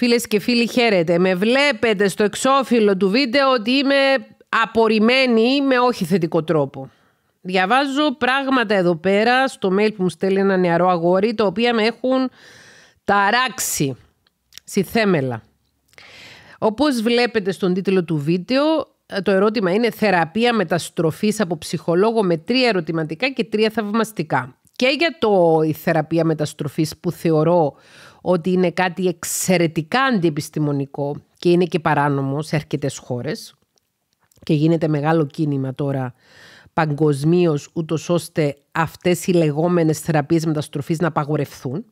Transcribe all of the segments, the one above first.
Φίλες και φίλοι χαίρετε. Με βλέπετε στο εξώφυλλο του βίντεο ότι είμαι απορριμμένη με όχι θετικό τρόπο. Διαβάζω πράγματα εδώ πέρα στο mail που μου στέλνει ένα νεαρό αγόρι τα οποία με έχουν ταράξει θέμελα. Όπως βλέπετε στον τίτλο του βίντεο ε, το ερώτημα είναι θεραπεία μεταστροφής από ψυχολόγο με τρία ερωτηματικά και τρία θαυμαστικά. Και για το η θεραπεία μεταστροφής που θεωρώ ότι είναι κάτι εξαιρετικά αντιεπιστημονικό και είναι και παράνομο σε αρκετές χώρες και γίνεται μεγάλο κίνημα τώρα παγκοσμίως ούτως ώστε αυτές οι λεγόμενες θεραπείες μεταστροφής να απαγορευθούν.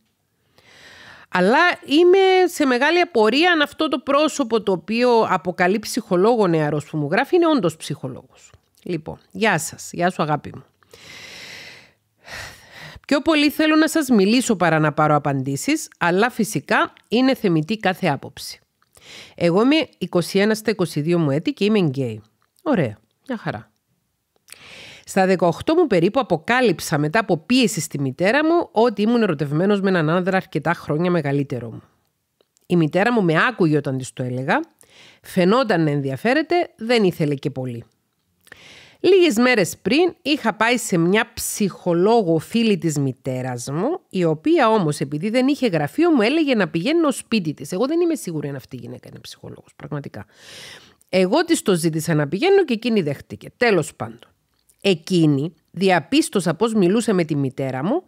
Αλλά είμαι σε μεγάλη απορία αν αυτό το πρόσωπο το οποίο αποκαλεί ψυχολόγο νεαρός που μου γράφει είναι όντως ψυχολόγος. Λοιπόν, γεια σας, γεια σου αγάπη μου. Πιο πολύ θέλω να σας μιλήσω παρά να πάρω απαντήσεις, αλλά φυσικά είναι θεμητή κάθε άποψη. Εγώ είμαι 21 στα 22 μου έτη και είμαι γκέι. Ωραία, μια χαρά. Στα 18 μου περίπου αποκάλυψα μετά από πίεση στη μητέρα μου ότι ήμουν ερωτευμένος με έναν άνδρα αρκετά χρόνια μεγαλύτερο μου. Η μητέρα μου με άκουγε όταν της το έλεγα, φαινόταν να ενδιαφέρεται, δεν ήθελε και πολύ. Λίγες μέρες πριν είχα πάει σε μια ψυχολόγο φίλη της μητέρας μου, η οποία όμως επειδή δεν είχε γραφείο μου έλεγε να πηγαίνω σπίτι της. Εγώ δεν είμαι σίγουρη αν αυτή η γυναίκα είναι ψυχολόγος, πραγματικά. Εγώ της το ζήτησα να πηγαίνω και εκείνη δέχτηκε. Τέλος πάντων. Εκείνη διαπίστωσα πώς μιλούσε με τη μητέρα μου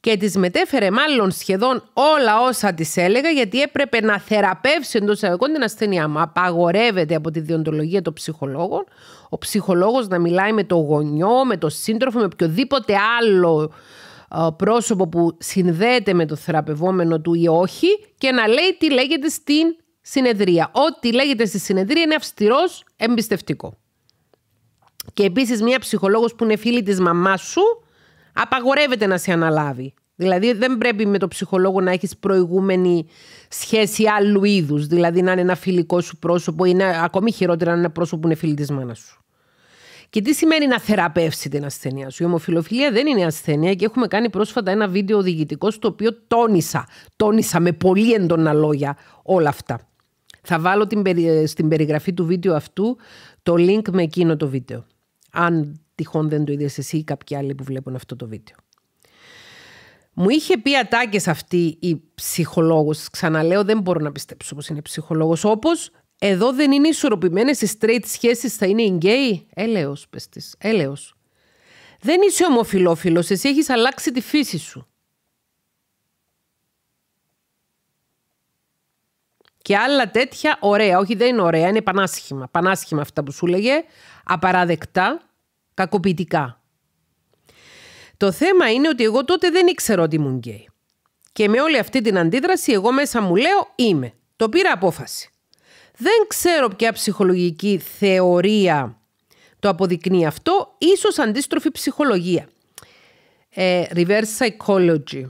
και της μετέφερε μάλλον σχεδόν όλα όσα της έλεγα γιατί έπρεπε να θεραπεύσει εντός εισαγωγικών την ασθένειά μου. Απαγορεύεται από τη διοντολογία των ψυχολόγων ο ψυχολόγος να μιλάει με το γονιό, με το σύντροφο, με οποιοδήποτε άλλο ε, πρόσωπο που συνδέεται με το θεραπευόμενο του ή όχι και να λέει τι λέγεται στην συνεδρία. Ό,τι λέγεται στη συνεδρία είναι αυστηρός εμπιστευτικό. Και επίσης μία ψυχολόγος που είναι φίλη της μαμάς σου απαγορεύεται να σε αναλάβει. Δηλαδή δεν πρέπει με το ψυχολόγο να έχεις προηγούμενη σχέση άλλου είδους. Δηλαδή να είναι ένα φιλικό σου πρόσωπο ή να, ακόμη χειρότερα να είναι ένα πρόσωπο που είναι φίλη της μάνας σου. Και τι σημαίνει να θεραπεύσει την ασθένεια σου. Η ομοφιλοφιλία δεν είναι ασθένεια και έχουμε κάνει πρόσφατα ένα βίντεο οδηγητικό στο οποίο τόνισα, τόνισα με πολύ έντονα λόγια όλα αυτά. Θα βάλω την στην περιγραφή του βίντεο αυτού το link με εκείνο το βίντεο. Αν τυχόν δεν το είδες εσύ ή κάποιοι άλλοι που βλέπουν αυτό το βίντεο. Μου είχε πει ατάκες αυτή η ψυχολόγος, ξαναλέω δεν μπορώ να πιστέψω πως είναι ψυχολόγος, όπως εδώ δεν είναι ισορροπημένες οι straight σχέσεις, θα είναι οι γκέι. Έλεω, πες της. Έλεω. Δεν είσαι ομοφιλόφιλος, εσύ έχεις αλλάξει τη φύση σου. Και άλλα τέτοια ωραία. Όχι, δεν είναι ωραία, είναι πανάσχημα. Πανάσχημα αυτά που σου λέγε. Απαραδεκτά, κακοποιητικά. Το θέμα είναι ότι εγώ τότε δεν ήξερα ότι ήμουν γκέι. Και με όλη αυτή την αντίδραση, εγώ μέσα μου λέω είμαι. Το πήρα απόφαση. Δεν ξέρω ποια ψυχολογική θεωρία το αποδεικνύει αυτό, ίσως αντίστροφη ψυχολογία. Ε, reverse psychology,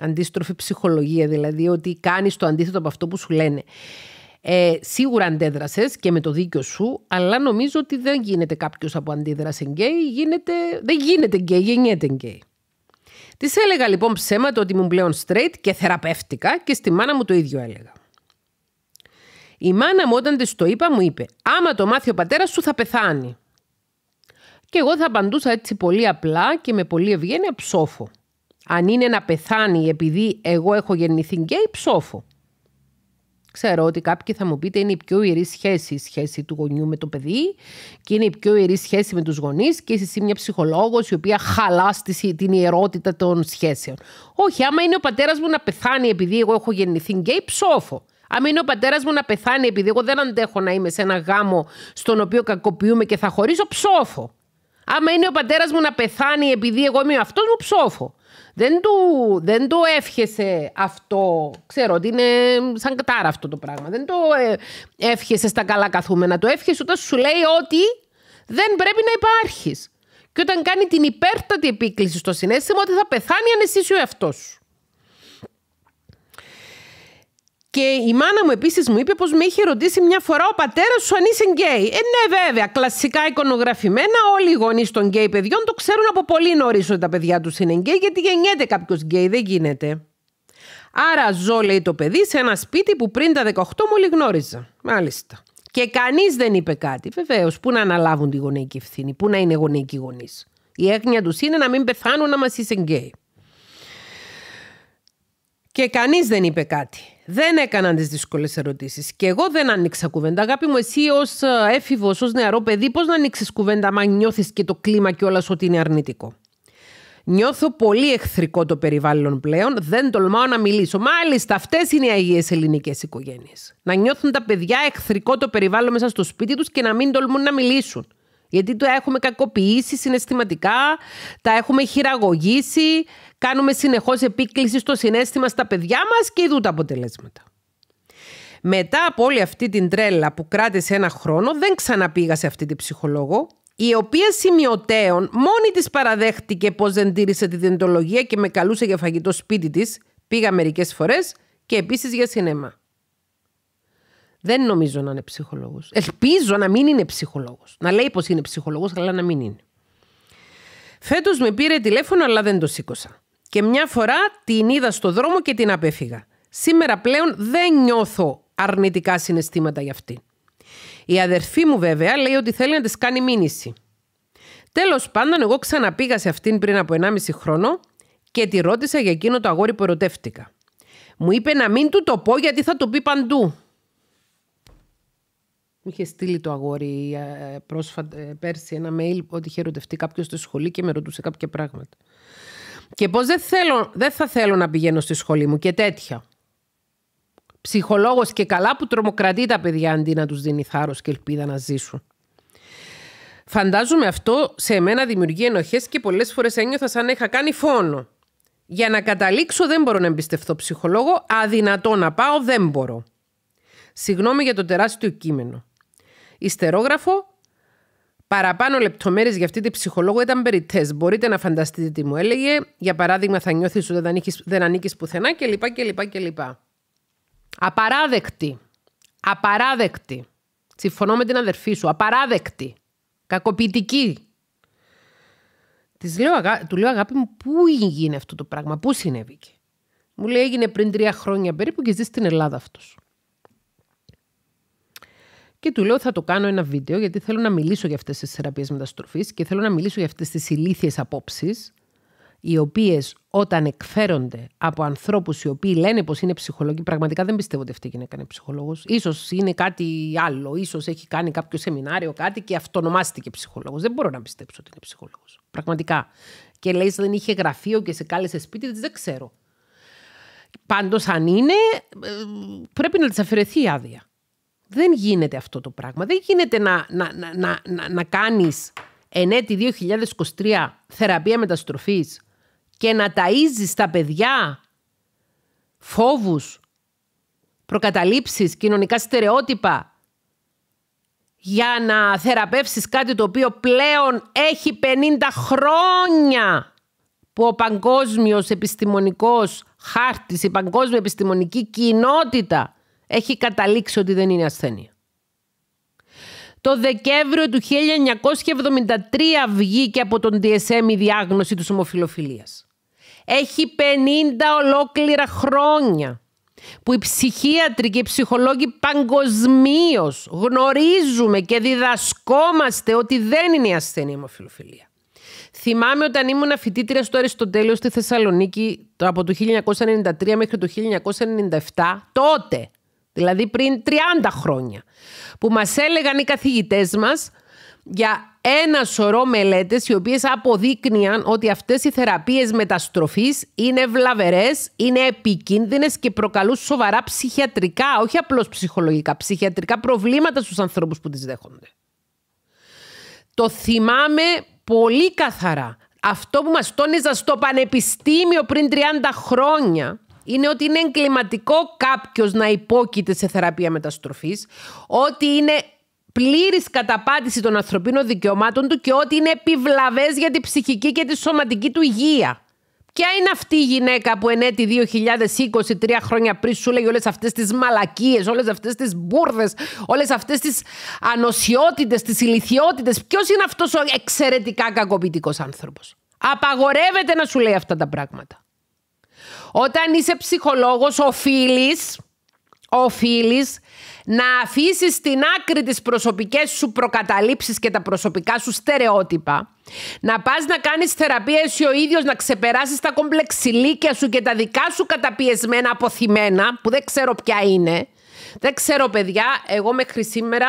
αντίστροφη ψυχολογία, δηλαδή ότι κάνεις το αντίθετο από αυτό που σου λένε. Ε, σίγουρα αντέδρασες και με το δίκιο σου, αλλά νομίζω ότι δεν γίνεται κάποιος από αντίδραση γκέι. Γίνεται, δεν γίνεται γκέι, γεννιέται γκέι. Της έλεγα λοιπόν ψέματα ότι ήμουν πλέον straight και θεραπεύτηκα και στη μάνα μου το ίδιο έλεγα. Η μάνα μου όταν της το είπα μου είπε «Άμα το μάθει ο πατέρας σου θα πεθάνει». Και εγώ θα απαντούσα έτσι πολύ απλά και με πολύ ευγένεια ψόφο. Αν είναι να πεθάνει επειδή εγώ έχω γεννηθεί γκέι, ψόφο. Ξέρω ότι κάποιοι θα μου πείτε είναι η πιο ιερή σχέση η σχέση του γονιού με το παιδί και είναι η πιο ιερή σχέση με τους γονείς και είσαι μια ψυχολόγος η οποία χαλάστησε την ιερότητα των σχέσεων. Όχι, άμα είναι ο πατέρας μου να πεθάνει επειδή εγώ έχω γεννηθεί γκέι, ψόφο. Αν είναι ο πατέρας μου να πεθάνει, επειδή εγώ δεν αντέχω να είμαι σε ένα γάμο στον οποίο κακοποιούμε και θα χωρίσω, ψόφο. Άμα είναι ο πατέρας μου να πεθάνει, επειδή εγώ είμαι αυτός μου, ψόφο. Δεν δεν το εύχεσαι αυτό. Ξέρω ότι είναι σαν κατάρα αυτό το πράγμα. Δεν το ε, εύχεσαι στα καλά καθούμενα. Το εύχεσαι όταν σου λέει ότι δεν πρέπει να υπάρχεις. Και όταν κάνει την υπέρτατη επίκληση στο συνέστημα ότι θα πεθάνει αν εσύ ο εαυτός σου. Και η μάνα μου επίσης μου είπε πως με είχε ρωτήσει μια φορά ο πατέρας σου αν είσαι γκέι. Ε, ναι, βέβαια. Κλασικά εικονογραφημένα, όλοι οι γονείς των γκέι παιδιών το ξέρουν από πολύ νωρίς ότι τα παιδιά τους είναι γκέι, γιατί γεννιέται κάποιος γκέι, δεν γίνεται. Άρα ζω, λέει το παιδί, σε ένα σπίτι που πριν τα 18 μόλι γνώριζα. Μάλιστα. Και κανείς δεν είπε κάτι. Βεβαίως, πού να αναλάβουν τη γονεϊκή ευθύνη, πού να είναι γονεϊκοί γονείς. Η έγνοια τους είναι να μην πεθάνουν να μας είσαι γκέι. Και κανείς δεν είπε κάτι δεν έκαναν τις δύσκολες ερωτήσεις. Και εγώ δεν άνοιξα κουβέντα. Αγάπη μου, εσύ ως ε, έφηβος, ως νεαρό παιδί, πώς να ανοίξει κουβέντα, μα νιώθεις και το κλίμα όλα ότι είναι αρνητικό. Νιώθω πολύ εχθρικό το περιβάλλον πλέον. Δεν τολμάω να μιλήσω. Μάλιστα, αυτές είναι οι αγίες ελληνικές οικογένειες. Να νιώθουν τα παιδιά εχθρικό το περιβάλλον μέσα στο σπίτι τους και να μην τολμούν να μιλήσουν. Γιατί το έχουμε κακοποιήσει συναισθηματικά, τα έχουμε χειραγωγήσει, κάνουμε συνεχώς επίκληση στο συνέστημα στα παιδιά μας και ειδού τα αποτελέσματα. Μετά από όλη αυτή την τρέλα που κράτησε ένα χρόνο, δεν ξαναπήγα σε αυτή την ψυχολόγο, η οποία σημειωτέων μόνη της παραδέχτηκε πως δεν τήρησε τη διεντολογία και με καλούσε για φαγητό σπίτι της, πήγα μερικές φορές και επίσης για σινέμα. Δεν νομίζω να είναι ψυχολόγος. Ελπίζω να μην είναι ψυχολόγος. Να λέει πως είναι ψυχολόγος, αλλά να μην είναι. Φέτος με πήρε τηλέφωνο, αλλά δεν το σήκωσα. Και μια φορά την είδα στο δρόμο και την απέφυγα. Σήμερα πλέον δεν νιώθω αρνητικά συναισθήματα για αυτή. Η αδερφή μου βέβαια λέει ότι θέλει να της κάνει μήνυση. Τέλος πάντων, εγώ ξαναπήγα σε αυτήν πριν από 1,5 χρόνο και τη ρώτησα για εκείνο το αγόρι που ερωτεύτηκα. Μου είπε να μην του το πω γιατί θα το πει παντού. Μου είχε στείλει το αγόρι ε, πρόσφατα, ε, πέρσι ένα mail ότι είχε ερωτευτεί κάποιος στη σχολή και με ρωτούσε κάποια πράγματα. Και πώς δεν, δεν θα θέλω να πηγαίνω στη σχολή μου και τέτοια. Ψυχολόγος και καλά που τρομοκρατεί τα παιδιά αντί να τους δίνει θάρρος και ελπίδα να ζήσουν. Φαντάζομαι αυτό σε εμένα δημιουργεί ενοχές και πολλές φορές ένιωθα σαν να είχα κάνει φόνο. Για να καταλήξω δεν μπορώ να εμπιστευτώ ψυχολόγο, αδυνατό να πάω δεν μπορώ. Συγγνώμη για το τεράστιο κείμενο. Ιστερόγραφο. Παραπάνω λεπτομέρειες για αυτή τη ψυχολόγο ήταν περιττέ. Μπορείτε να φανταστείτε τι μου έλεγε. Για παράδειγμα, θα νιώθεις ότι δεν, ανήκεις, δεν ανήκεις πουθενά κλπ. κλπ, κλπ. Απαράδεκτη. Απαράδεκτη. Συμφωνώ με την αδερφή σου. Απαράδεκτη. Κακοποιητική. Της λέω, του λέω αγάπη μου, πού έγινε αυτό το πράγμα, πού συνέβηκε. Μου λέει έγινε πριν τρία χρόνια περίπου και ζει στην Ελλάδα αυτός. Και του λέω θα το κάνω ένα βίντεο γιατί θέλω να μιλήσω για αυτές τις θεραπείες μεταστροφής και θέλω να μιλήσω για αυτές τις ηλίθιες απόψεις οι οποίες όταν εκφέρονται από ανθρώπους οι οποίοι λένε πως είναι ψυχολόγοι, πραγματικά δεν πιστεύω ότι αυτή η γυναίκα είναι ψυχολόγος. Ίσως είναι κάτι άλλο, ίσως έχει κάνει κάποιο σεμινάριο, κάτι και αυτονομάστηκε ψυχολόγος. Δεν μπορώ να πιστέψω ότι είναι ψυχολόγος. Πραγματικά. Και λέει δεν είχε γραφείο και σε κάλεσε σπίτι δεν ξέρω. Πάντως αν είναι, ε, πρέπει να της αφαιρεθεί η άδεια. Δεν γίνεται αυτό το πράγμα. Δεν γίνεται να, να, να, να, να κάνεις εν έτη 2023 θεραπεία μεταστροφής και να ταΐζεις τα παιδιά φόβους, προκαταλήψεις, κοινωνικά στερεότυπα για να θεραπεύσεις κάτι το οποίο πλέον έχει 50 χρόνια που ο παγκόσμιος επιστημονικός χάρτης, η παγκόσμια επιστημονική κοινότητα έχει καταλήξει ότι δεν είναι ασθένεια. Το Δεκέμβριο του 1973 βγήκε από τον DSM η διάγνωση του ομοφιλοφιλίας. Έχει 50 ολόκληρα χρόνια που οι ψυχίατροι και οι ψυχολόγοι παγκοσμίως γνωρίζουμε και διδασκόμαστε ότι δεν είναι η ασθένεια η ομοφιλοφιλία. Θυμάμαι όταν ήμουν φοιτήτρια στο Αριστοτέλειο στη Θεσσαλονίκη από το 1993 μέχρι το 1997, τότε δηλαδή πριν 30 χρόνια, που μας έλεγαν οι καθηγητές μας για ένα σωρό μελέτες οι οποίες αποδείκνυαν ότι αυτές οι θεραπείες μεταστροφής είναι βλαβερές, είναι επικίνδυνες και προκαλούν σοβαρά ψυχιατρικά, όχι απλώς ψυχολογικά, ψυχιατρικά προβλήματα στους ανθρώπους που τις δέχονται. Το θυμάμαι πολύ καθαρά. Αυτό που μας τόνιζα στο πανεπιστήμιο πριν 30 χρόνια είναι ότι είναι εγκληματικό κάποιος να υπόκειται σε θεραπεία μεταστροφής, ότι είναι πλήρης καταπάτηση των ανθρωπίνων δικαιωμάτων του και ότι είναι επιβλαβές για την ψυχική και τη σωματική του υγεία. Ποια είναι αυτή η γυναίκα που εν έτη 2020, τρία χρόνια πριν, σου λέει όλες αυτές τις μαλακίες, όλες αυτές τις μπουρδες, όλες αυτές τις ανοσιότητες, τις ηλικιότητες. Ποιος είναι αυτός ο εξαιρετικά κακοποιητικός άνθρωπος. Απαγορεύεται να σου λέει αυτά τα πράγματα. Όταν είσαι ψυχολόγος οφείλεις, οφείλεις να αφήσεις την άκρη τις προσωπικές σου προκαταλήψεις και τα προσωπικά σου στερεότυπα. Να πας να κάνεις θεραπεία εσύ ο ίδιος, να ξεπεράσεις τα κομπλεξιλίκια σου και τα δικά σου καταπιεσμένα αποθυμένα, που δεν ξέρω ποια είναι. Δεν ξέρω παιδιά, εγώ μέχρι σήμερα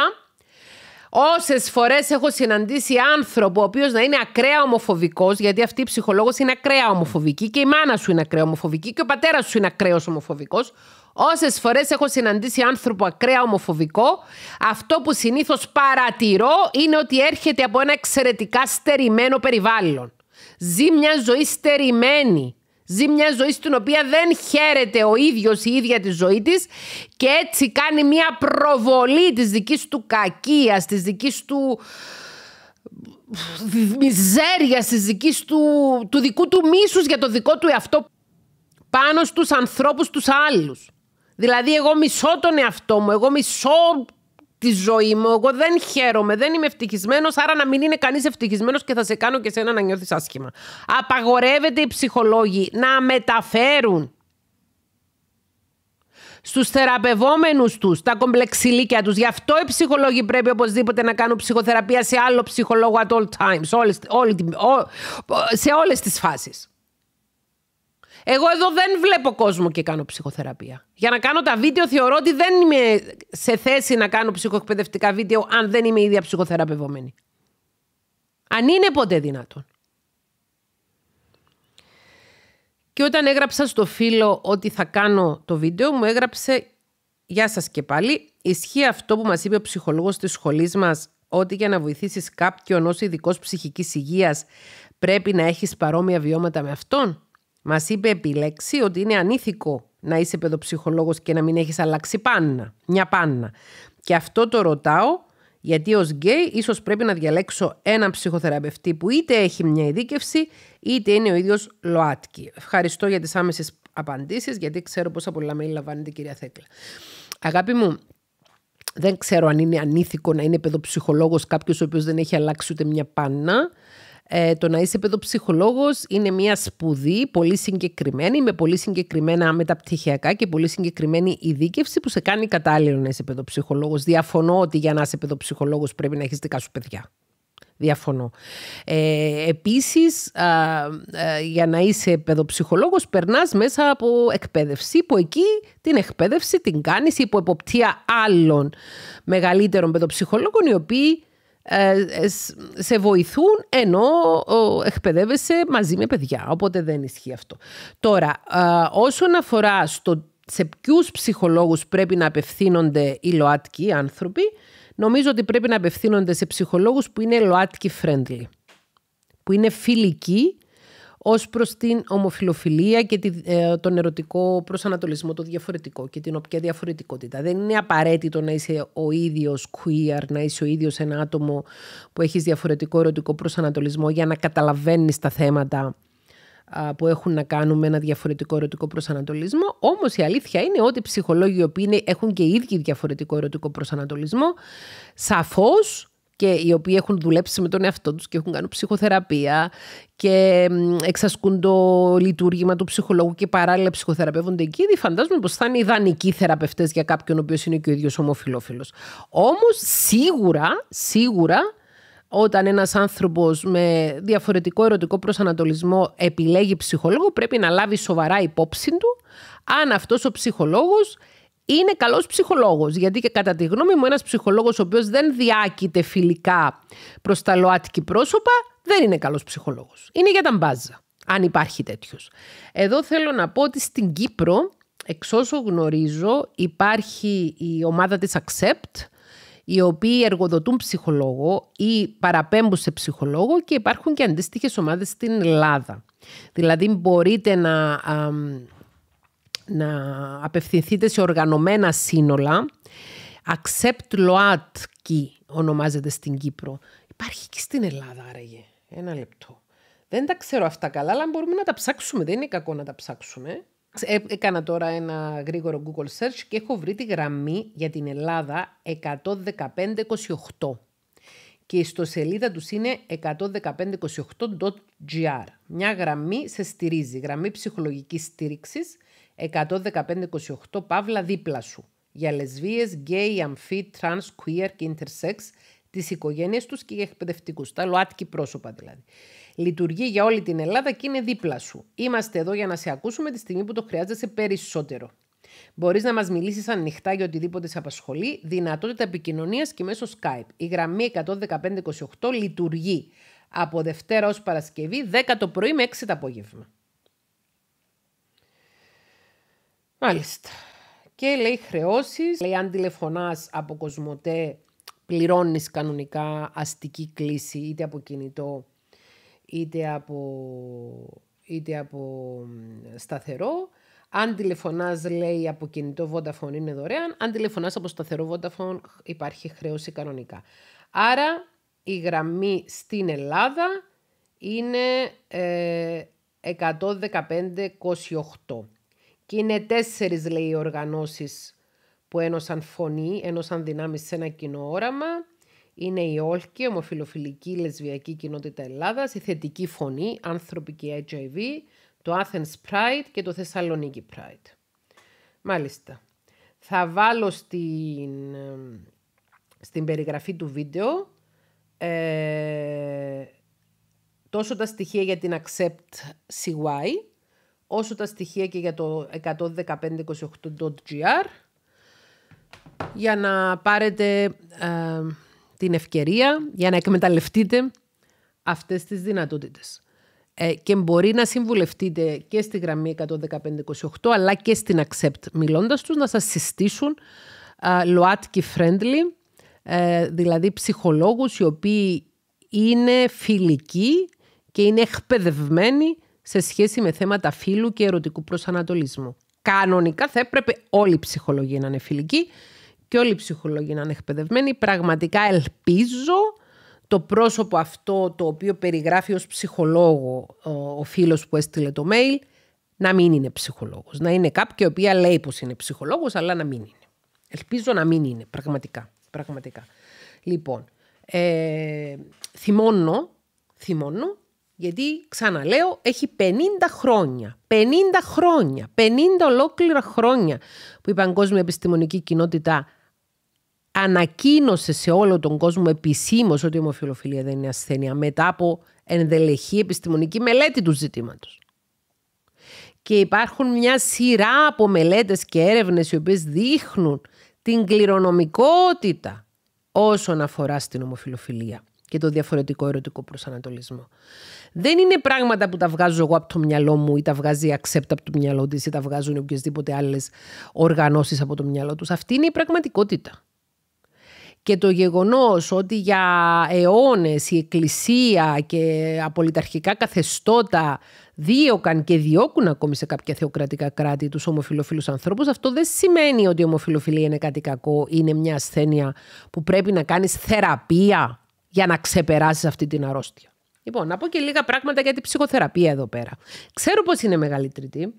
Όσες φορές έχω συναντήσει άνθρωπο ο οποίος να είναι ακραία ομοφοβικός, γιατί αυτή η ψυχολόγος είναι ακραία ομοφοβική και η μάνα σου είναι ακραία ομοφοβική και ο πατέρας σου είναι ακραίος ομοφοβικός. Όσες φορές έχω συναντήσει άνθρωπο ακραία ομοφοβικό, αυτό που συνήθως παρατηρώ είναι ότι έρχεται από ένα εξαιρετικά στερημένο περιβάλλον. Ζει μια ζωή στερημένη. Ζει μια ζωή στην οποία δεν χαίρεται ο ίδιος η ίδια τη ζωή της και έτσι κάνει μια προβολή της δικής του κακίας, της δικής του μιζέριας της δικής του, του δικού του μίσους για το δικό του εαυτό πάνω στους ανθρώπους τους άλλους. Δηλαδή εγώ μισώ τον εαυτό μου, εγώ μισώ τη ζωή μου. Εγώ δεν χαίρομαι, δεν είμαι ευτυχισμένος. Άρα να μην είναι κανείς ευτυχισμένος και θα σε κάνω και σένα να νιώθεις άσχημα. Απαγορεύεται οι ψυχολόγοι να μεταφέρουν στους θεραπευόμενους τους, τα κομπλεξιλίκια τους. Γι' αυτό οι ψυχολόγοι πρέπει οπωσδήποτε να κάνουν ψυχοθεραπεία σε άλλο ψυχολόγο at all times, σε όλες τις φάσεις. Εγώ εδώ δεν βλέπω κόσμο και κάνω ψυχοθεραπεία. Για να κάνω τα βίντεο θεωρώ ότι δεν είμαι σε θέση να κάνω ψυχοεκπαιδευτικά βίντεο αν δεν είμαι ίδια ψυχοθεραπευόμενη. Αν είναι ποτέ δυνατόν. Και όταν έγραψα στο φίλο ότι θα κάνω το βίντεο, μου έγραψε «Γεια σας και πάλι, ισχύει αυτό που μας είπε ο ψυχολόγος της σχολής μας, ότι για να βοηθήσεις κάποιον ως ειδικός ψυχικής υγείας πρέπει να έχεις παρόμοια βιώματα με αυτόν» Μας είπε επιλέξει ότι είναι ανήθικο να είσαι παιδοψυχολόγος και να μην έχεις αλλάξει πάνα, μια πάνα. Και αυτό το ρωτάω γιατί ως γκέι ίσως πρέπει να διαλέξω έναν ψυχοθεραπευτή που είτε έχει μια ειδίκευση είτε είναι ο ίδιος ΛΟΑΤΚΙ. Ευχαριστώ για τις άμεσες απαντήσεις γιατί ξέρω πόσα πολλά λαμβάνεται η κυρία Θέκλα. Αγάπη μου, δεν ξέρω αν είναι ανήθικο να είναι παιδοψυχολόγος κάποιος ο οποίος δεν έχει αλλάξει ούτε μια πάνα. Ε, το να είσαι παιδοψυχολόγος είναι μια σπουδή πολύ συγκεκριμένη, με πολύ συγκεκριμένα μεταπτυχιακά και πολύ συγκεκριμένη ειδίκευση που σε κάνει κατάλληλο να είσαι παιδοψυχολόγος. Διαφωνώ ότι για να είσαι παιδοψυχολόγος πρέπει να έχεις δικά σου παιδιά. Διαφωνώ. Ε, επίσης, ε, για να είσαι παιδοψυχολόγος, περνάς μέσα από εκπαίδευση, που εκεί την εκπαίδευση την κάνεις υπό εποπτεία άλλων μεγαλύτερων παιδοψυχολόγων, οι οποίοι ε, ε, σε βοηθούν ενώ εκπαιδεύεσαι μαζί με παιδιά. Οπότε δεν ισχύει αυτό. Τώρα, ε, όσον αφορά στο σε ποιους ψυχολόγους πρέπει να απευθύνονται οι ΛΟΑΤΚΙ άνθρωποι, νομίζω ότι πρέπει να απευθύνονται σε ψυχολόγους που είναι ΛΟΑΤΚΙ friendly, που είναι φιλικοί ως προς την ομοφιλοφιλία και ε, τον ερωτικό προσανατολισμό, το διαφορετικό και την οποία διαφορετικότητα. Δεν είναι απαραίτητο να είσαι ο ίδιος queer, να είσαι ο ίδιος ένα άτομο που έχεις διαφορετικό ερωτικό προσανατολισμό για να καταλαβαίνεις τα θέματα που έχουν να κάνουν με ένα διαφορετικό ερωτικό προσανατολισμό. Όμως η αλήθεια είναι ότι οι ψυχολόγοι οι οποίοι έχουν και οι ίδιοι διαφορετικό ερωτικό προσανατολισμό, σαφώς και οι οποίοι έχουν δουλέψει με τον εαυτό τους και έχουν κάνει ψυχοθεραπεία και εξασκούν το λειτουργήμα του ψυχολόγου και παράλληλα ψυχοθεραπεύονται εκεί, ήδη φαντάζομαι πως θα είναι ιδανικοί θεραπευτές για κάποιον ο οποίος είναι και ο ίδιος ομοφιλόφιλος. Όμως σίγουρα, σίγουρα όταν ένας άνθρωπος με διαφορετικό ερωτικό προσανατολισμό επιλέγει ψυχολόγο πρέπει να λάβει σοβαρά υπόψη του αν αυτός ο ψυχολόγος είναι καλός ψυχολόγος. Γιατί και κατά τη γνώμη μου, ένας ψυχολόγος ο οποίος δεν διάκειται φιλικά προς τα ΛΟΑΤΚΙ πρόσωπα, δεν είναι καλός ψυχολόγος. Είναι για τα μπάζα, αν υπάρχει τέτοιος. Εδώ θέλω να πω ότι στην Κύπρο, εξ όσο γνωρίζω, υπάρχει η ομάδα της Accept, οι οποίοι εργοδοτούν ψυχολόγο ή παραπέμπουν σε ψυχολόγο και υπάρχουν και αντίστοιχες ομάδες στην Ελλάδα. Δηλαδή μπορείτε να να απευθυνθείτε σε οργανωμένα σύνολα. Accept ΛΟΑΤΚΙ ονομάζεται στην Κύπρο. Υπάρχει και στην Ελλάδα άραγε. Ένα λεπτό. Δεν τα ξέρω αυτά καλά, αλλά μπορούμε να τα ψάξουμε. Δεν είναι κακό να τα ψάξουμε. Ε, έκανα τώρα ένα γρήγορο Google search και έχω βρει τη γραμμή για την Ελλάδα 11528. Και στο σελίδα τους είναι 11528.gr. Μια γραμμή σε στηρίζει, γραμμή ψυχολογικής στήριξης 11528 Παύλα δίπλα σου για λεσβείες, γκέι, αμφί, τρανς, queer και intersex, τις οικογένειες τους και για εκπαιδευτικούς, τα ΛΟΑΤΚΙ πρόσωπα δηλαδή. Λειτουργεί για όλη την Ελλάδα και είναι δίπλα σου. Είμαστε εδώ για να σε ακούσουμε τη στιγμή που το χρειάζεσαι περισσότερο. Μπορείς να μας μιλήσεις ανοιχτά για οτιδήποτε σε απασχολεί, δυνατότητα επικοινωνίας και μέσω Skype. Η γραμμή 11528 λειτουργεί από Δευτέρα ως Παρασκευή, 10 το πρωί με 6 το απόγευμα. Μάλιστα. Και λέει χρεώσεις. Λέει αν τηλεφωνάς από Κοσμοτέ, πληρώνεις κανονικά αστική κλίση είτε από κινητό είτε από, είτε από σταθερό. Αν τηλεφωνάς, λέει από κινητό Vodafone είναι δωρεάν. Αν τηλεφωνάς από σταθερό Vodafone, υπάρχει χρέωση κανονικά. Άρα η γραμμή στην Ελλάδα είναι ε, 115,28. Και είναι τέσσερις, λέει, οργανώσεις που ένωσαν φωνή, ένωσαν δυνάμεις σε ένα κοινό όραμα. Είναι η ΟΛΚΙ, Ομοφιλοφιλική Λεσβιακή Κοινότητα Ελλάδας, η Θετική Φωνή, Άνθρωποι και HIV, το Athens Pride και το Θεσσαλονίκη Pride. Μάλιστα. Θα βάλω στην, στην περιγραφή του βίντεο ε, τόσο τα στοιχεία για την Accept CY, όσο τα στοιχεία και για το 11528.gr για να πάρετε ε, την ευκαιρία για να εκμεταλλευτείτε αυτές τις δυνατότητες. Ε, και μπορεί να συμβουλευτείτε και στη γραμμή 11528 αλλά και στην Accept μιλώντας τους να σας συστήσουν ε, ΛΟΑΤΚΙ friendly, ε, δηλαδή ψυχολόγους οι οποίοι είναι φιλικοί και είναι εκπαιδευμένοι σε σχέση με θέματα φίλου και ερωτικού προσανατολισμού. Κανονικά θα έπρεπε όλη η ψυχολογία να είναι φιλική και όλοι οι ψυχολόγοι να είναι εκπαιδευμένοι. Πραγματικά ελπίζω το πρόσωπο αυτό το οποίο περιγράφει ως ψυχολόγο ο φίλος που έστειλε το mail να μην είναι ψυχολόγος. Να είναι κάποια η οποία λέει πως είναι ψυχολόγος αλλά να μην είναι. Ελπίζω να μην είναι πραγματικά. Λοιπόν, ε, θυμώνω, θυμώνω γιατί, ξαναλέω, έχει 50 χρόνια, 50 χρόνια, 50 ολόκληρα χρόνια που η παγκόσμια επιστημονική κοινότητα ανακοίνωσε σε όλο τον κόσμο επισήμως ότι η ομοφιλοφιλία δεν είναι ασθένεια μετά από ενδελεχή επιστημονική μελέτη του ζητήματος. Και υπάρχουν μια σειρά από μελέτες και έρευνες οι οποίες δείχνουν την κληρονομικότητα όσον αφορά στην ομοφιλοφιλία και το διαφορετικό ερωτικό προσανατολισμό. Δεν είναι πράγματα που τα βγάζω εγώ από το μυαλό μου ή τα βγάζει η accept από το μυαλό της ή τα βγάζουν οποιασδήποτε άλλες οργανώσεις από το μυαλό τους. Αυτή είναι η πραγματικότητα. Και το γεγονός ότι για αιώνες η Εκκλησία και απολυταρχικά καθεστώτα δίωκαν και διώκουν ακόμη σε κάποια θεοκρατικά κράτη τους ομοφιλοφίλους ανθρώπους, αυτό δεν σημαίνει ότι η ομοφιλοφιλία είναι κάτι κακό, είναι μια ασθένεια που πρέπει να κάνεις θεραπεία για να ξεπεράσεις αυτή την αρρώστια. Λοιπόν, να πω και λίγα πράγματα για την ψυχοθεραπεία εδώ πέρα. Ξέρω πως είναι μεγάλη τρίτη.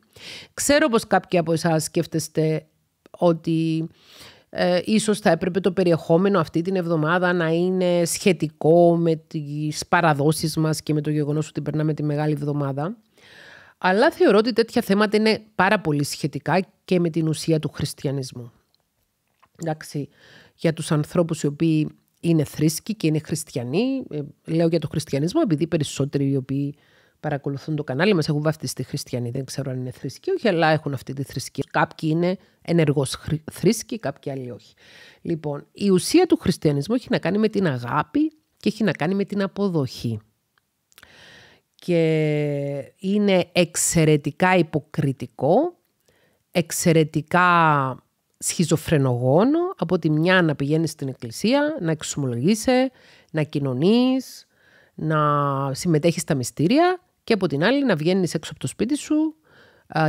Ξέρω πως κάποιοι από εσάς σκέφτεστε ότι ε, ίσως θα έπρεπε το περιεχόμενο αυτή την εβδομάδα να είναι σχετικό με τις παραδόσεις μας και με το γεγονός ότι περνάμε τη μεγάλη εβδομάδα. Αλλά θεωρώ ότι τέτοια θέματα είναι πάρα πολύ σχετικά και με την ουσία του χριστιανισμού. Εντάξει, για τους ανθρώπους οι οποίοι είναι θρήσκοι και είναι χριστιανοί. Ε, λέω για τον χριστιανισμό, επειδή περισσότεροι οι οποίοι παρακολουθούν το κανάλι μας έχουν βαφτιστεί χριστιανοί. Δεν ξέρω αν είναι θρησκοί όχι, αλλά έχουν αυτή τη θρησκεία. Κάποιοι είναι ενεργώς θρησκοί, κάποιοι άλλοι όχι. Λοιπόν, η ουσία του χριστιανισμού έχει να κάνει με την αγάπη και έχει να κάνει με την αποδοχή. Και είναι εξαιρετικά υποκριτικό, εξαιρετικά σχιζοφρενογόνο από τη μια να πηγαίνεις στην εκκλησία, να εξομολογείσαι, να κοινωνείς, να συμμετέχεις στα μυστήρια και από την άλλη να βγαίνεις έξω από το σπίτι σου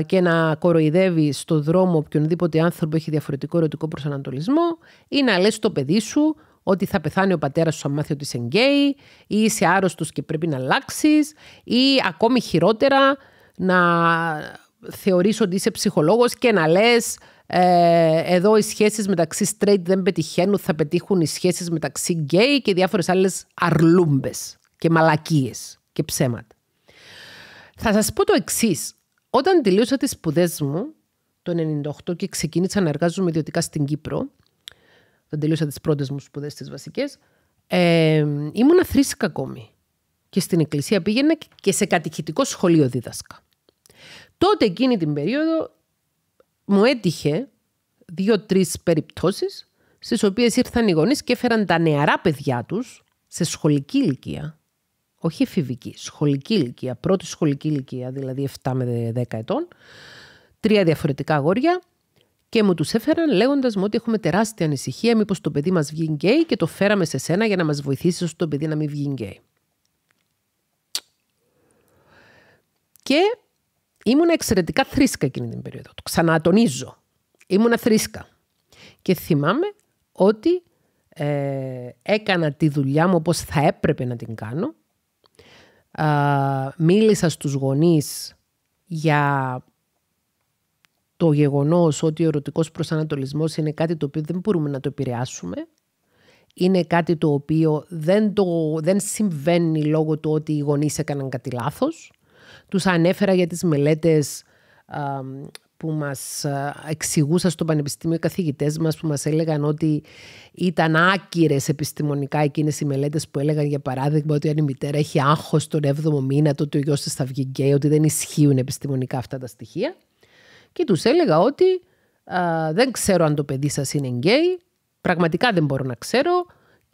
και να κοροϊδεύει στο δρόμο οποιονδήποτε άνθρωπο έχει διαφορετικό ερωτικό προσανατολισμό ή να λες στο παιδί σου ότι θα πεθάνει ο πατέρας σου αν μάθει ότι είσαι γκέι, ή είσαι άρρωστος και πρέπει να αλλάξεις, ή ακόμη χειρότερα να θεωρείς ότι είσαι ψυχολόγος και να λες ε, εδώ οι σχέσεις μεταξύ straight δεν πετυχαίνουν, θα πετύχουν οι σχέσεις μεταξύ gay και διάφορες άλλες αρλούμπες και μαλακίες και ψέματα. Θα σας πω το εξής. Όταν τελείωσα τις σπουδές μου το 1998 και ξεκίνησα να εργάζομαι ιδιωτικά στην Κύπρο, όταν τελείωσα τις πρώτες μου σπουδές τις βασικές. ε, ήμουνα θρήσικα ακόμη. Και στην εκκλησία πήγαινα και σε κατηχητικό σχολείο δίδασκα. Τότε εκείνη την περίοδο μου έτυχε δύο-τρει περιπτώσεις στις οποίες ήρθαν οι γονείς και έφεραν τα νεαρά παιδιά τους σε σχολική ηλικία. Όχι εφηβική, σχολική ηλικία, πρώτη σχολική ηλικία, δηλαδή 7 με 10 ετών. Τρία διαφορετικά αγόρια και μου τους έφεραν λέγοντας μου ότι έχουμε τεράστια ανησυχία μήπως το παιδί μας βγει γκέι και το φέραμε σε σένα για να μας βοηθήσει ώστε το παιδί να μην βγει γκέι. Και Ήμουν εξαιρετικά θρήσκα εκείνη την περίοδο. Το ξανατονίζω. Ήμουν θρήσκα. Και θυμάμαι ότι ε, έκανα τη δουλειά μου όπως θα έπρεπε να την κάνω. Ε, μίλησα στους γονείς για το γεγονός ότι ο ερωτικός προσανατολισμός είναι κάτι το οποίο δεν μπορούμε να το επηρεάσουμε. Είναι κάτι το οποίο δεν, το, δεν συμβαίνει λόγω του ότι οι γονείς έκαναν κάτι λάθος. Τους ανέφερα για τις μελέτες που μας ε, εξηγούσαν στο Πανεπιστήμιο οι καθηγητές μας που μας έλεγαν ότι ήταν άκυρες επιστημονικά εκείνες οι μελέτες που έλεγαν για παράδειγμα ότι αν η μητέρα έχει άγχος τον 7ο μήνα τότε ο γιος της θα βγει γκέι, ότι δεν ισχύουν επιστημονικά αυτά τα στοιχεία και τους έλεγα ότι δεν ξέρω αν το παιδί σας είναι γκέι, πραγματικά δεν μπορώ να ξέρω,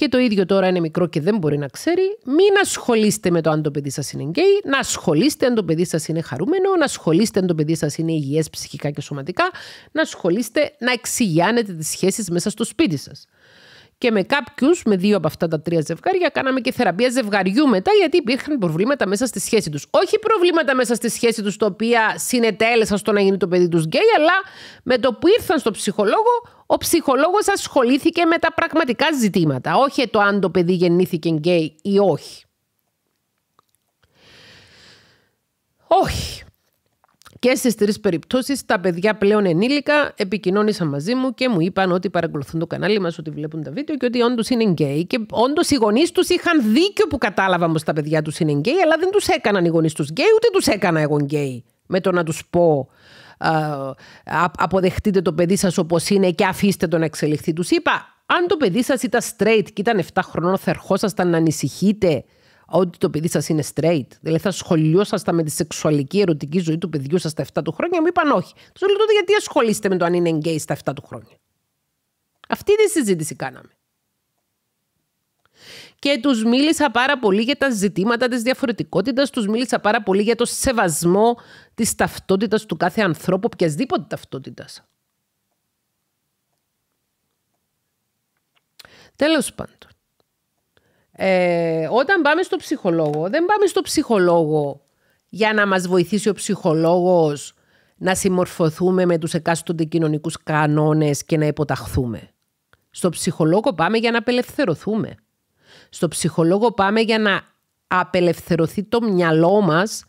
και το ίδιο τώρα είναι μικρό και δεν μπορεί να ξέρει, μην ασχολείστε με το αν το παιδί σας είναι γκέι, να ασχολείστε αν το παιδί σας είναι χαρούμενο, να ασχολείστε αν το παιδί σας είναι υγιές ψυχικά και σωματικά, να ασχολείστε να εξηγιάνετε τις σχέσεις μέσα στο σπίτι σας. Και με κάποιους, με δύο από αυτά τα τρία ζευγάρια, κάναμε και θεραπεία ζευγαριού μετά, γιατί υπήρχαν προβλήματα μέσα στη σχέση τους. Όχι προβλήματα μέσα στη σχέση τους, τα οποία συνετέλεσαν στο να γίνει το παιδί τους γκέι, αλλά με το που ήρθαν στο ψυχολόγο, ο ψυχολόγος ασχολήθηκε με τα πραγματικά ζητήματα, όχι το αν το παιδί γεννήθηκε γκέι ή όχι. Όχι. Και στις τρεις περιπτώσεις τα παιδιά πλέον ενήλικα επικοινώνησαν μαζί μου και μου είπαν ότι παρακολουθούν το κανάλι μας, ότι βλέπουν τα βίντεο και ότι όντως είναι γκέι. Και όντως οι γονείς τους είχαν δίκιο που κατάλαβαν πως τα παιδιά τους είναι γκέι, αλλά δεν τους έκαναν οι γονείς τους γκέι, ούτε τους έκανα εγώ γκέι με το να τους πω αποδεχτείτε το παιδί σας όπως είναι και αφήστε τον να εξελιχθεί. Τους είπα, αν το παιδί σας ήταν straight και ήταν 7 χρονών θα ερχόσασταν να ανησυχείτε ότι το παιδί σας είναι straight. Δηλαδή θα σχολιόσασταν με τη σεξουαλική ερωτική ζωή του παιδιού σας τα 7 του χρόνια. Μου είπαν όχι. Τους λέω τότε γιατί ασχολείστε με το αν είναι gay στα 7 του χρόνια. Αυτή τη συζήτηση κάναμε και τους μίλησα πάρα πολύ για τα ζητήματα της διαφορετικότητας, τους μίλησα πάρα πολύ για το σεβασμό της ταυτότητας του κάθε ανθρώπου, οποιασδήποτε ταυτότητας. Τέλος πάντων. Ε, όταν πάμε στο ψυχολόγο, δεν πάμε στο ψυχολόγο για να μας βοηθήσει ο ψυχολόγος να συμμορφωθούμε με τους εκάστοτε κοινωνικούς κανόνες και να υποταχθούμε. Στο ψυχολόγο πάμε για να απελευθερωθούμε. Στο ψυχολόγο πάμε για να απελευθερωθεί το μυαλό μας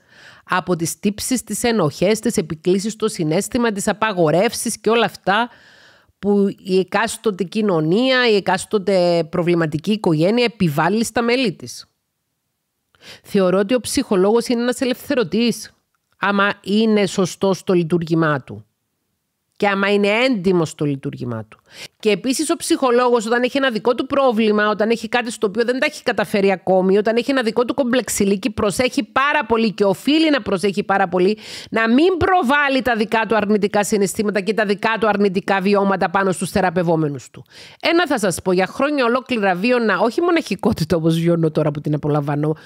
από τις τύψεις, τις ενοχές, τις επικλήσεις, το συνέστημα, τις απαγορεύσεις και όλα αυτά που η εκάστοτε κοινωνία, η εκάστοτε προβληματική οικογένεια επιβάλλει στα μέλη της. Θεωρώ ότι ο ψυχολόγος είναι ένας ελευθερωτής, άμα είναι σωστό στο λειτουργήμά του και άμα είναι έντιμος στο λειτουργήμά του. Και επίσης ο ψυχολόγος, όταν έχει ένα δικό του πρόβλημα, όταν έχει κάτι στο οποίο δεν τα έχει καταφέρει ακόμη, όταν έχει ένα δικό του κομπλεξιλίκι, προσέχει πάρα πολύ και οφείλει να προσέχει πάρα πολύ να μην προβάλλει τα δικά του αρνητικά συναισθήματα και τα δικά του αρνητικά βιώματα πάνω στους θεραπευόμενους του. Ένα θα σας πω, για χρόνια ολόκληρα βίωνα, όχι μοναχικότητα όπως βιώνω τώρα που την απολαμβάνω,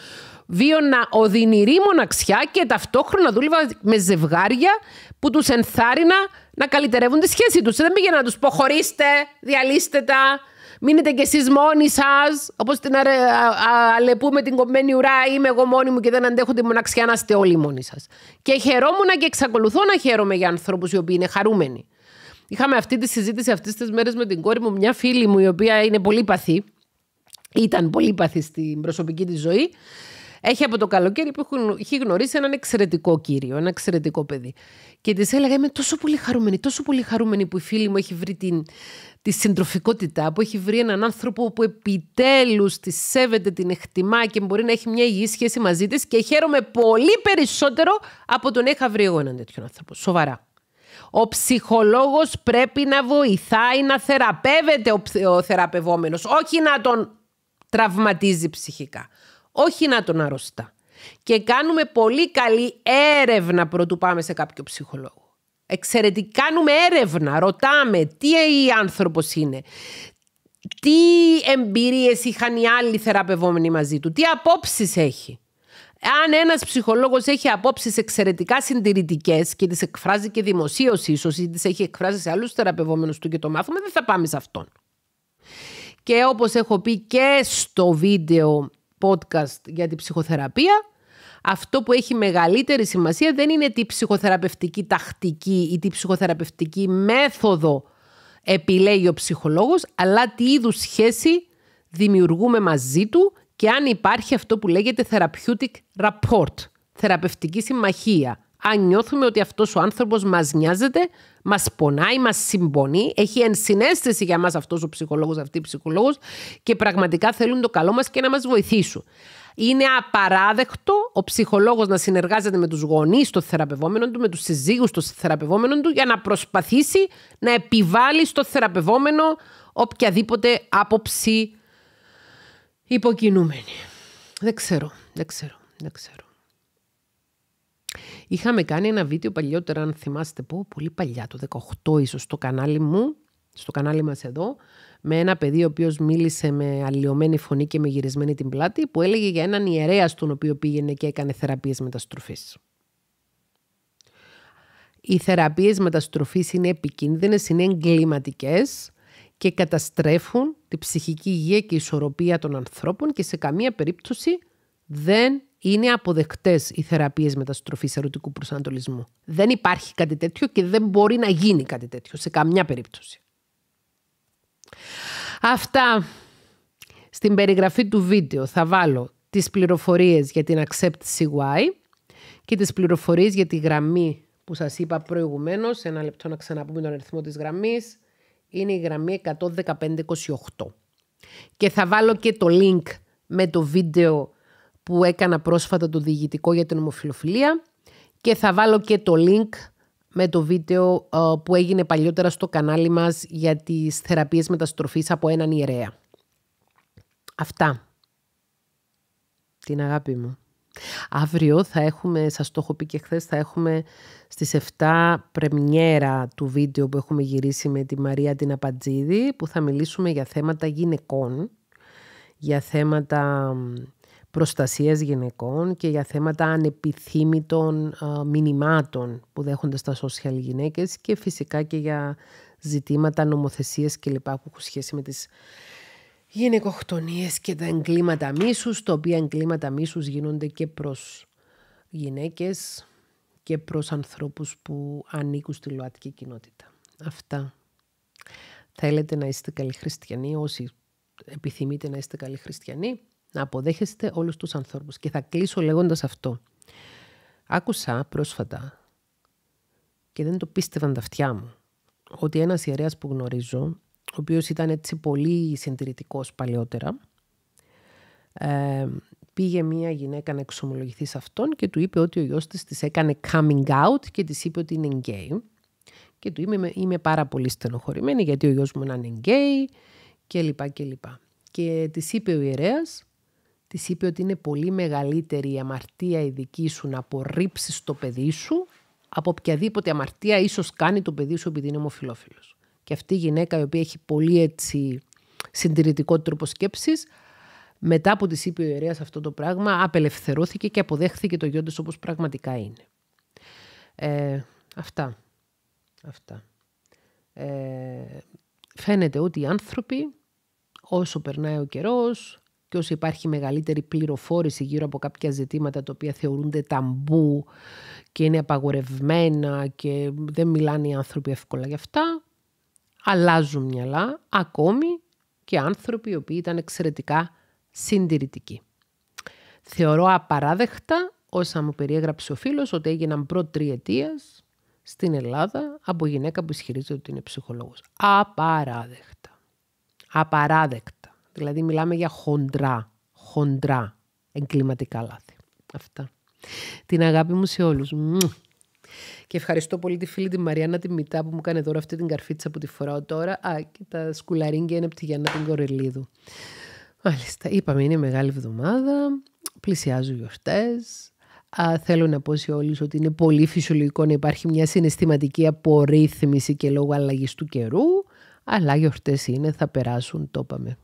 βίωνα οδυνηρή μοναξιά και ταυτόχρονα δούλευα με ζευγάρια που τους ενθάρρυνα να καλυτερεύουν τη σχέση τους. Δεν πήγαινα να τους πω χωρίστε, διαλύστε τα, μείνετε κι εσείς μόνοι σας, όπως την αρε... αλεπούμε την κομμένη ουρά, είμαι εγώ μόνη μου και δεν αντέχω τη μοναξιά να είστε όλοι μόνοι σας. Και χαιρόμουν και εξακολουθώ να χαίρομαι για ανθρώπους οι οποίοι είναι χαρούμενοι. Είχαμε αυτή τη συζήτηση αυτές τις μέρες με την κόρη μου, μια φίλη μου, η οποία είναι πολύ παθή. Ήταν πολύ παθή στην προσωπική της ζωή. Έχει από το καλοκαίρι που έχει γνωρίσει έναν εξαιρετικό κύριο, ένα εξαιρετικό παιδί. Και της έλεγα: Είμαι τόσο πολύ χαρούμενη, τόσο πολύ χαρούμενη που η φίλη μου έχει βρει την, τη συντροφικότητα, που έχει βρει έναν άνθρωπο που επιτέλους τη σέβεται, την εκτιμά και μπορεί να έχει μια υγιή σχέση μαζί της. Και χαίρομαι πολύ περισσότερο από τον είχα βρει εγώ έναν τέτοιον άνθρωπο. Σοβαρά. Ο ψυχολόγος πρέπει να βοηθάει να θεραπεύεται ο θεραπευόμενος, όχι να τον τραυματίζει ψυχικά όχι να τον αρρωστά. Και κάνουμε πολύ καλή έρευνα πρωτού πάμε σε κάποιο ψυχολόγο. Εξαιρετικά κάνουμε έρευνα, ρωτάμε τι ο άνθρωπος είναι, τι εμπειρίες είχαν οι άλλοι θεραπευόμενοι μαζί του, τι απόψεις έχει. Αν ένας ψυχολόγος έχει απόψεις εξαιρετικά συντηρητικές και τις εκφράζει και δημοσίως ίσως ή τις έχει εκφράσει σε άλλους θεραπευόμενους του και το μάθουμε, δεν θα πάμε σε αυτόν. Και όπως έχω πει και στο βίντεο podcast για την ψυχοθεραπεία, αυτό που έχει μεγαλύτερη σημασία δεν είναι τι ψυχοθεραπευτική τακτική ή τι ψυχοθεραπευτική μέθοδο επιλέγει ο ψυχολόγος, αλλά τι είδους σχέση δημιουργούμε μαζί του και αν υπάρχει αυτό που λέγεται therapeutic rapport, θεραπευτική συμμαχία αν νιώθουμε ότι αυτός ο άνθρωπος μας νοιάζεται, μας πονάει, μας συμπονεί, έχει ενσυναίσθηση για μας αυτός, ο ψυχολόγος, αυτή η ψυχολόγος και πραγματικά θέλουν το καλό μας και να μας βοηθήσουν. Είναι απαράδεκτο ο ψυχολόγος να συνεργάζεται με τους γονείς των θεραπευόμενων του, με τους συζύγους των θεραπευόμενων του, για να προσπαθήσει να επιβάλλει στο θεραπευόμενο οποιαδήποτε άποψη υποκινούμενη. Δεν ξέρω, δεν ξέρω, δεν ξέρω. Είχαμε κάνει ένα βίντεο παλιότερα, αν θυμάστε πω, πολύ παλιά, το 18 ίσως, στο κανάλι μου, στο κανάλι μας εδώ, με ένα παιδί ο οποίος μίλησε με αλλοιωμένη φωνή και με γυρισμένη την πλάτη, που έλεγε για έναν ιερέα στον οποίο πήγαινε και έκανε θεραπείες μεταστροφής. Οι θεραπείες μεταστροφής είναι επικίνδυνες, είναι εγκληματικές και καταστρέφουν τη ψυχική υγεία και ισορροπία των ανθρώπων και σε καμία περίπτωση δεν είναι αποδεκτές οι θεραπείες μεταστροφής ερωτικού προσανατολισμού. Δεν υπάρχει κάτι τέτοιο και δεν μπορεί να γίνει κάτι τέτοιο σε καμιά περίπτωση. Αυτά. Στην περιγραφή του βίντεο θα βάλω τις πληροφορίες για την Accept CY και τις πληροφορίες για τη γραμμή που σας είπα προηγουμένως. Ένα λεπτό να ξαναπούμε τον αριθμό της γραμμής. Είναι η γραμμή 11528. Και θα βάλω και το link με το βίντεο που έκανα πρόσφατα το διηγητικό για την ομοφιλοφιλία και θα βάλω και το link με το βίντεο ε, που έγινε παλιότερα στο κανάλι μας για τις θεραπείες μεταστροφής από έναν ιερέα. Αυτά. Την αγάπη μου. Αύριο θα έχουμε, σας το έχω πει και χθες, θα έχουμε στις 7 πρεμιέρα του βίντεο που έχουμε γυρίσει με τη Μαρία την Απατζίδη που θα μιλήσουμε για θέματα γυναικών, για θέματα προστασίας γυναικών και για θέματα ανεπιθύμητων μηνυμάτων που δέχονται στα social γυναίκες και φυσικά και για ζητήματα νομοθεσίες και που έχουν σχέση με τις γυναικοκτονίες και τα εγκλήματα μίσους, τα οποία εγκλήματα μίσους γίνονται και προς γυναίκες και προς ανθρώπους που ανήκουν στη ΛΟΑΤΚΙ κοινότητα. Αυτά. Θέλετε να είστε καλοί χριστιανοί, όσοι επιθυμείτε να είστε καλοί χριστιανοί να αποδέχεστε όλους τους ανθρώπους. Και θα κλείσω λέγοντας αυτό. Άκουσα πρόσφατα και δεν το πίστευαν τα αυτιά μου ότι ένας ιερέας που γνωρίζω, ο οποίος ήταν έτσι πολύ συντηρητικός παλαιότερα, ε, πήγε μία γυναίκα να εξομολογηθεί σε αυτόν και του είπε ότι ο γιος της της έκανε coming out και της είπε ότι είναι gay. Και του είμαι, είμαι πάρα πολύ στενοχωρημένη γιατί ο γιος μου είναι gay και λοιπά και λοιπά. Και της είπε ο ιερέας Της είπε ότι είναι πολύ μεγαλύτερη η αμαρτία η δική σου να απορρίψεις το παιδί σου από οποιαδήποτε αμαρτία ίσως κάνει το παιδί σου επειδή είναι ομοφυλόφιλος. Και αυτή η γυναίκα, η οποία έχει πολύ έτσι συντηρητικό τρόπο σκέψης, μετά από της είπε ο ιερέας αυτό το πράγμα, απελευθερώθηκε και αποδέχθηκε το γιο της όπως πραγματικά είναι. Ε, αυτά. Αυτά. Ε, φαίνεται ότι οι άνθρωποι, όσο περνάει ο καιρός, και όσο υπάρχει μεγαλύτερη πληροφόρηση γύρω από κάποια ζητήματα τα οποία θεωρούνται ταμπού και είναι απαγορευμένα και δεν μιλάνε οι άνθρωποι εύκολα γι' αυτά, αλλάζουν μυαλά ακόμη και άνθρωποι οι οποίοι ήταν εξαιρετικά συντηρητικοί. Θεωρώ απαράδεκτα όσα μου περιέγραψε ο φίλος ότι έγιναν προ τριετίας στην Ελλάδα από γυναίκα που ισχυρίζεται ότι είναι ψυχολόγος. Απαράδεκτα. Απαράδεκτα. Δηλαδή μιλάμε για χοντρά, χοντρά εγκληματικά λάθη. Αυτά. Την αγάπη μου σε όλους. Και ευχαριστώ πολύ τη φίλη τη Μαριάννα τη Μητά που μου κάνει τώρα αυτή την καρφίτσα που τη φοράω τώρα. Α, και τα σκουλαρίνγκια είναι από τη Γιάννα την Κορελίδου. Μάλιστα, είπαμε είναι μεγάλη εβδομάδα, πλησιάζουν γιορτές. Α, θέλω να πω σε όλους ότι είναι πολύ φυσιολογικό να υπάρχει μια συναισθηματική απορρίθμιση και λόγω αλλαγής του καιρού. Αλλά γιορτές είναι, θα περάσουν, το είπαμε.